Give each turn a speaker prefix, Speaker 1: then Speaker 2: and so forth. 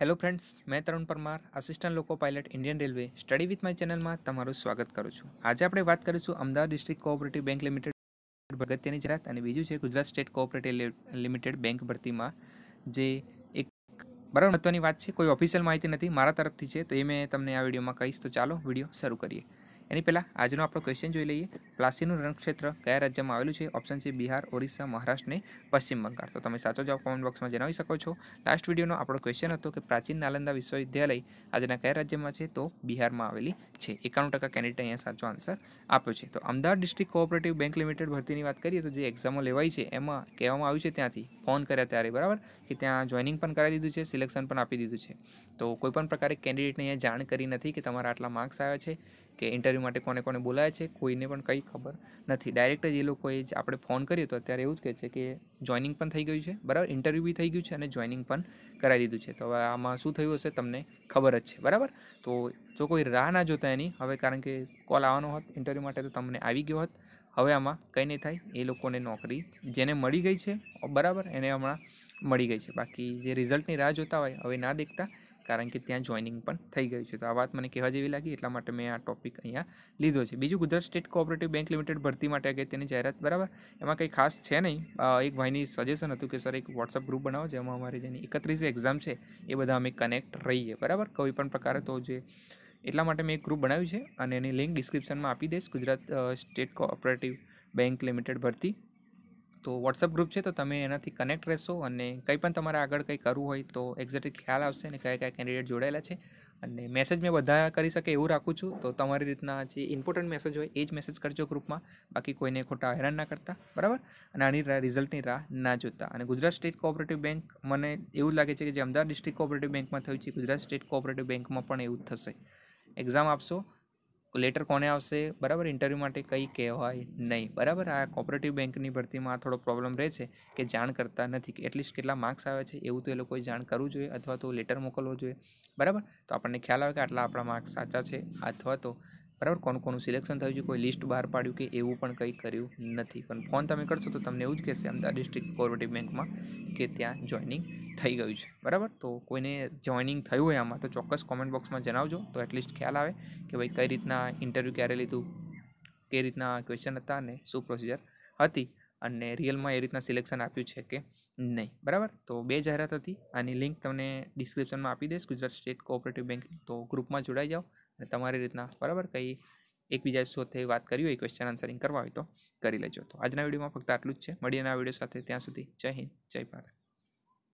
Speaker 1: hello friends મેં Tarun Parmar assistant loco pilot Indian railway study with my ચેનલમાં તમારું સ્વાગત કરું છું આજે આપણે વાત કરીશું Ahmedabad district cooperative bank limited ભગત્યાની જાહેરાત અને બીજું છે Gujarat state cooperative limited bank ભરતીમાં જે એક બરાબર મહત્ત્વની વાત છે કોઈ ઓફિશિયલ માહિતી નથી મારા તરફથી છે તો એ મેં તમને આ વિડીયોમાં કહીશ તો ચાલો વિડીયો શરૂ કરીએ એની પહેલાં આજનો આપણો ક્વેશ્ચન જોઈ લઈએ પ્લાસીનું રણક્ષેત્ર કયા રાજ્યમાં આવેલું છે ઓપ્શન છે બિહાર ઓરિસ્સા મહારાષ્ટ્ર ને પશ્ચિમ બંગાળ તો તમે સાચો જવાબ કોમેન્ટ બોક્સમાં જણાવી શકો છો લાસ્ટ વિડીયોનો આપણો ક્વેશ્ચન હતો કે પ્રાચીન નાલંદા વિશ્વવિદ્યાલય આજના કયા રાજ્યમાં છે તો બિહારમાં આવેલી છે એકાણું ટકા કેન્ડિડેટ અહીંયા સાચો આન્સર આપ્યો છે તો Ahmedabad district cooperative bank limited ભરતીની વાત કરીએ તો જે એક્ઝામો લેવાય છે એમાં કહેવામાં આવ્યું છે ત્યાંથી ફોન કર્યા ત્યારે બરાબર કે ત્યાં જોઈનિંગ પણ કરાવી દીધું છે સિલેક્શન પણ આપી દીધું છે તો કોઈપણ પ્રકારે કેન્ડિડેટને અહીંયા જાણ કરી નથી કે તમારા આટલા માર્ક્સ આવ્યા છે કે ઇન્ટરવ્યૂ માટે કોને કોને બોલાયા છે કોઈને પણ કંઈ ખબર નથી ડાયરેક્ટ જ એ લોકોએ જ આપણે ફોન કરીએ તો અત્યારે એવું જ કહે છે કે જોઈનિંગ પણ થઈ ગયું છે બરાબર ઇન્ટરવ્યૂ બી થઈ ગયું છે અને જોઈનિંગ પણ કરાવી દીધું છે તો હવે આમાં શું થયું હશે તમને ખબર જ છે બરાબર તો જો કોઈ રાહ ના જોતા એની હવે કારણ કે કોલ આવવાનો હોત ઇન્ટરવ્યૂ માટે તો તમને આવી ગયો હોત હવે આમાં કંઈ નહીં થાય એ લોકોને નોકરી જેને મળી ગઈ છે બરાબર એને હમણાં મળી ગઈ છે બાકી જે રિઝલ્ટની રાહ જોતા હોય હવે ના દેખતા કારણ કે ત્યાં જોઈનિંગ પણ થઈ ગયું છે તો આ વાત મને કહેવા જેવી લાગી એટલા માટે મેં આ ટોપિક અહીંયા લીધો છે બીજું Gujarat state cooperative bank limited ભરતી માટે અગત્યની જાહેરાત બરાબર એમાં કંઈ ખાસ છે નહીં એક ભાઈની સજેશન હતું કે સર એક વોટ્સઅપ ગ્રુપ બનાવો જેમાં અમારી જેની એકત્રીસ એક્ઝામ છે એ બધા અમે કનેક્ટ રહીએ બરાબર કોઈ પણ પ્રકારે તો જે એટલા માટે મેં એક ગ્રુપ બનાવ્યું છે અને એની લિંક ડિસ્ક્રિપ્શનમાં આપી દઈશ Gujarat state cooperative bank limited ભરતી તો વોટ્સઅપ ગ્રુપ છે તો તમે એનાથી કનેક્ટ રહેશો અને કંઈ પણ તમારે આગળ કંઈ કરવું હોય તો એક્ઝેક્ટલી ખ્યાલ આવશે અને કયા કયા કેન્ડિડેટ જોડાયેલા છે અને મેસેજ મેં બધા કરી શકે એવું રાખું છું તો તમારી રીતના જે ઇમ્પોર્ટન્ટ મેસેજ હોય એ જ મેસેજ કરજો ગ્રુપમાં બાકી કોઈને ખોટા હેરાન ના કરતા બરાબર અને આની રિઝલ્ટની રાહ ના જોતા અને ગુજરાત સ્ટેટ કોઓપરેટિવ બેંક મને એવું લાગે છે કે જે અમદાવાદ ડિસ્ટ્રિક્ટ કોઓપરેટિવ બેંકમાં થયું છે ગુજરાત સ્ટેટ કોઓપરેટિવ બેંકમાં પણ એવું થશે એક્ઝામ આપશો લેટર કોને આવશે બરાબર ઇન્ટરવ્યૂ માટે કંઈ કહેવાય નહીં બરાબર આ કોઓપરેટિવ બેંકની ભરતીમાં આ થોડો પ્રોબ્લેમ રહે છે કે જાણ કરતા નથી કે એટલીસ્ટ કેટલા માર્ક્સ આવે છે એવું તો એ લોકોએ જાણ કરવું જોઈએ અથવા તો લેટર મોકલવો જોઈએ બરાબર તો આપણને ખ્યાલ આવે કે આટલા આપણા માર્ક્સ સાચા છે અથવા તો બરાબર કોણ કોનું સિલેક્શન થયું છે કોઈ લિસ્ટ બહાર પાડ્યું કે એવું પણ કંઈ કર્યું નથી પણ ફોન તમે કરશો તો તમને એવું જ કહેશે અમદાવાદ ડિસ્ટ્રિક્ટ કોઓપરેટિવ બેંકમાં કે ત્યાં જોઈનિંગ થઈ ગયું છે બરાબર તો કોઈને જોઈનિંગ થયું હોય આમાં તો ચોક્કસ કોમેન્ટ બોક્સમાં જણાવજો તો એટલીસ્ટ ખ્યાલ આવે કે ભાઈ કઈ રીતના ઇન્ટરવ્યૂ ક્યારે લીધું કઈ રીતના ક્વેશ્ચન હતા અને શું પ્રોસિજર હતી અને રિયલમાં એ રીતના સિલેક્શન આપ્યું છે કે નહીં બરાબર તો બે જાહેરાત હતી આની લિંક તમને ડિસ્ક્રિપ્શનમાં આપી દઈશ ગુજરાત સ્ટેટ કોઓપરેટિવ બેંક તો ગ્રુપમાં જોડાઈ જાઓ અને તમારી રીતના બરાબર કંઈ એકબીજા સાથે વાત કરી હોય ક્વેશ્ચન આન્સરિંગ કરવા હોય તો કરી લેજો તો આજના વિડીયોમાં ફક્ત આટલું જ છે મળીએના વિડીયો સાથે ત્યાં સુધી જય હિન્દ જય ભારત